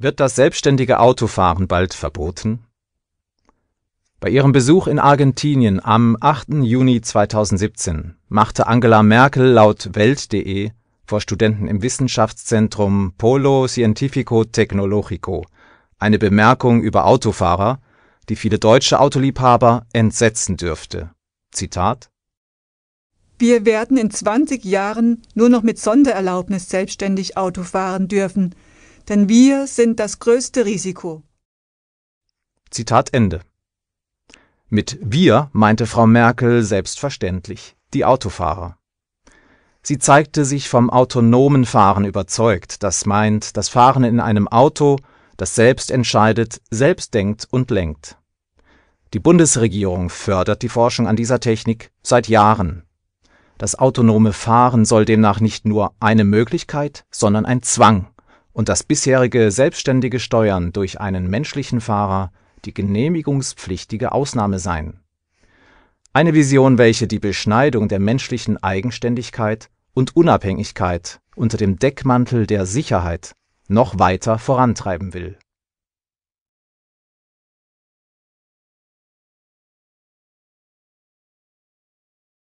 Wird das selbstständige Autofahren bald verboten? Bei ihrem Besuch in Argentinien am 8. Juni 2017 machte Angela Merkel laut Welt.de vor Studenten im Wissenschaftszentrum Polo Científico Tecnologico eine Bemerkung über Autofahrer, die viele deutsche Autoliebhaber entsetzen dürfte. Zitat Wir werden in 20 Jahren nur noch mit Sondererlaubnis selbstständig Auto fahren dürfen denn wir sind das größte Risiko. Zitat Ende. Mit wir meinte Frau Merkel selbstverständlich die Autofahrer. Sie zeigte sich vom autonomen Fahren überzeugt, das meint das Fahren in einem Auto, das selbst entscheidet, selbst denkt und lenkt. Die Bundesregierung fördert die Forschung an dieser Technik seit Jahren. Das autonome Fahren soll demnach nicht nur eine Möglichkeit, sondern ein Zwang und das bisherige selbstständige Steuern durch einen menschlichen Fahrer die genehmigungspflichtige Ausnahme sein. Eine Vision, welche die Beschneidung der menschlichen Eigenständigkeit und Unabhängigkeit unter dem Deckmantel der Sicherheit noch weiter vorantreiben will